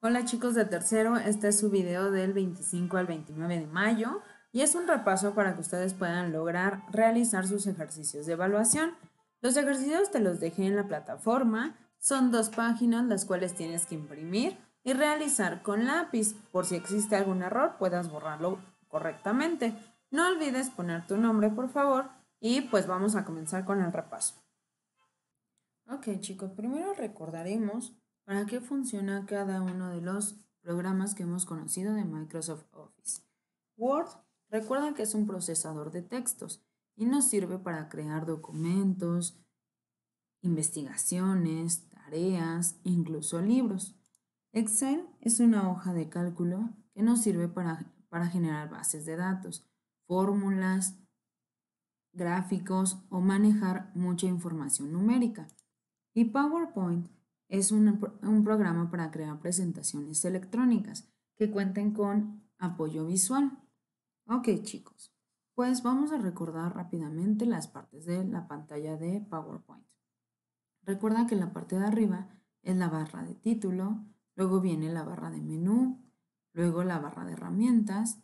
Hola chicos de tercero, este es su video del 25 al 29 de mayo y es un repaso para que ustedes puedan lograr realizar sus ejercicios de evaluación. Los ejercicios te los dejé en la plataforma, son dos páginas las cuales tienes que imprimir y realizar con lápiz. Por si existe algún error puedas borrarlo correctamente. No olvides poner tu nombre por favor y pues vamos a comenzar con el repaso. Ok chicos, primero recordaremos ¿Para qué funciona cada uno de los programas que hemos conocido de Microsoft Office? Word recuerda que es un procesador de textos y nos sirve para crear documentos, investigaciones, tareas, incluso libros. Excel es una hoja de cálculo que nos sirve para, para generar bases de datos, fórmulas, gráficos o manejar mucha información numérica. Y PowerPoint es un, programa para crear presentaciones electrónicas que cuenten con apoyo visual. Ok chicos, pues vamos a recordar rápidamente las partes de la pantalla de PowerPoint. Recuerda que la parte de arriba es la barra de título, luego viene la barra de menú, luego la barra de herramientas,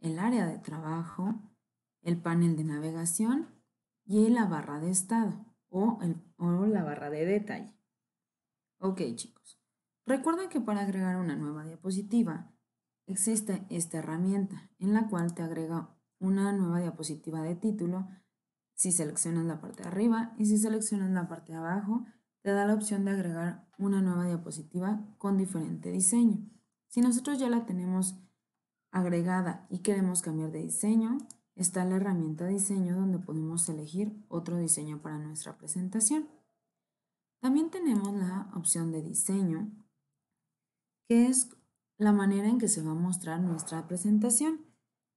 el área de trabajo, el panel de navegación y la barra de estado o la barra de detalle. Ok chicos, recuerda que para agregar una nueva diapositiva existe esta herramienta en la cual te agrega una nueva diapositiva de título si seleccionas la parte de arriba y si seleccionas la parte de abajo te da la opción de agregar una nueva diapositiva con diferente diseño. Si nosotros ya la tenemos agregada y queremos cambiar de diseño, está la herramienta diseño donde podemos elegir otro diseño para nuestra presentación. También tenemos la opción de diseño, que es la manera en que se va a mostrar nuestra presentación.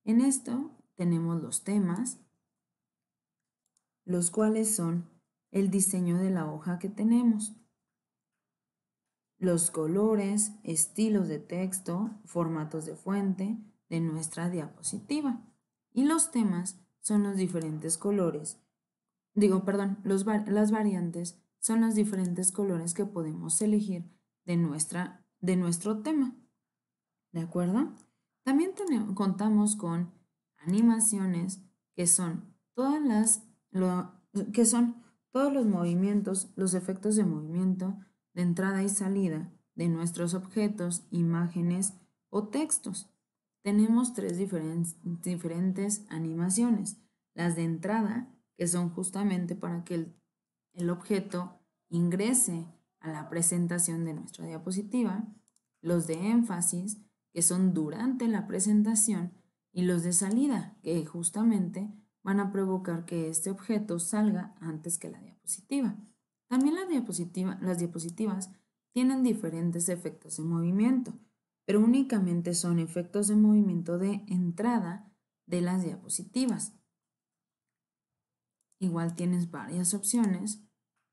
En esto tenemos los temas, los cuales son el diseño de la hoja que tenemos, los colores, estilos de texto, formatos de fuente de nuestra diapositiva. Y los temas son los diferentes colores, digo, perdón, las variantes son los diferentes colores que podemos elegir de, nuestra, de nuestro tema. ¿De acuerdo? También contamos con animaciones que son todas las que son todos los movimientos, los efectos de movimiento, de entrada y salida de nuestros objetos, imágenes o textos. Tenemos tres diferentes animaciones. Las de entrada, que son justamente para que el el objeto ingrese a la presentación de nuestra diapositiva, los de énfasis, que son durante la presentación, y los de salida, que justamente van a provocar que este objeto salga antes que la diapositiva. También las diapositivas tienen diferentes efectos de movimiento, pero únicamente son efectos de movimiento de entrada de las diapositivas. Igual tienes varias opciones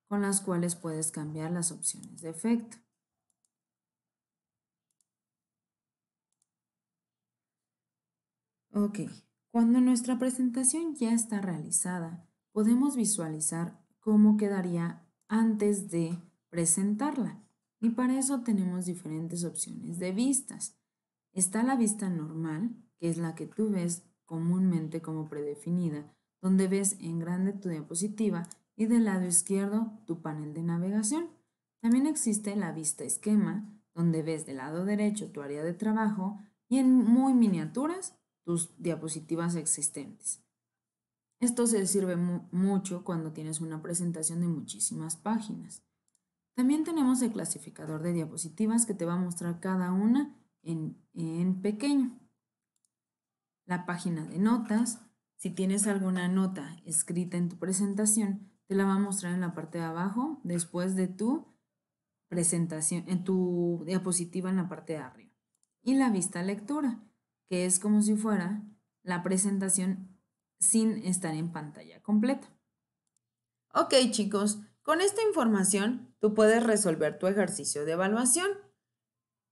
con las cuales puedes cambiar las opciones de efecto. Ok, cuando nuestra presentación ya está realizada, podemos visualizar cómo quedaría antes de presentarla. Y para eso tenemos diferentes opciones de vistas. Está la vista normal, que es la que tú ves comúnmente como predefinida donde ves en grande tu diapositiva y del lado izquierdo tu panel de navegación. También existe la vista esquema, donde ves del lado derecho tu área de trabajo y en muy miniaturas tus diapositivas existentes. Esto se sirve mucho cuando tienes una presentación de muchísimas páginas. También tenemos el clasificador de diapositivas que te va a mostrar cada una en, en pequeño. La página de notas, si tienes alguna nota escrita en tu presentación, te la va a mostrar en la parte de abajo, después de tu presentación, en tu diapositiva en la parte de arriba. Y la vista lectura, que es como si fuera la presentación sin estar en pantalla completa. Ok chicos, con esta información tú puedes resolver tu ejercicio de evaluación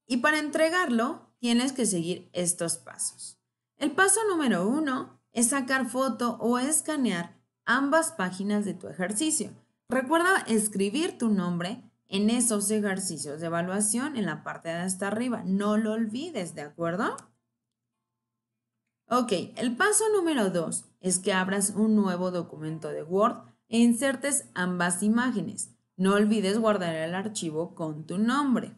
y para entregarlo tienes que seguir estos pasos. El paso número uno es sacar foto o escanear ambas páginas de tu ejercicio. Recuerda escribir tu nombre en esos ejercicios de evaluación en la parte de hasta arriba. No lo olvides, ¿de acuerdo? Ok, el paso número dos es que abras un nuevo documento de Word e insertes ambas imágenes. No olvides guardar el archivo con tu nombre.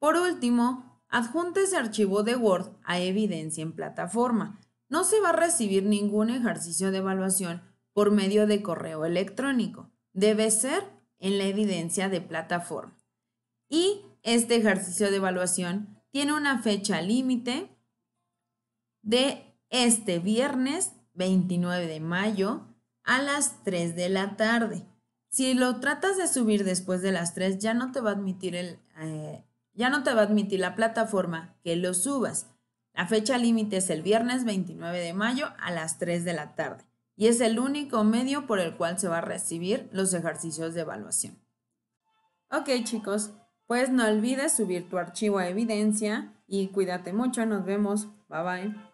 Por último, adjuntes ese archivo de Word a evidencia en plataforma no se va a recibir ningún ejercicio de evaluación por medio de correo electrónico. Debe ser en la evidencia de plataforma. Y este ejercicio de evaluación tiene una fecha límite de este viernes 29 de mayo a las 3 de la tarde. Si lo tratas de subir después de las 3, ya no te va a admitir, el, eh, ya no te va a admitir la plataforma que lo subas. La fecha límite es el viernes 29 de mayo a las 3 de la tarde y es el único medio por el cual se va a recibir los ejercicios de evaluación. Ok chicos, pues no olvides subir tu archivo a evidencia y cuídate mucho, nos vemos, bye bye.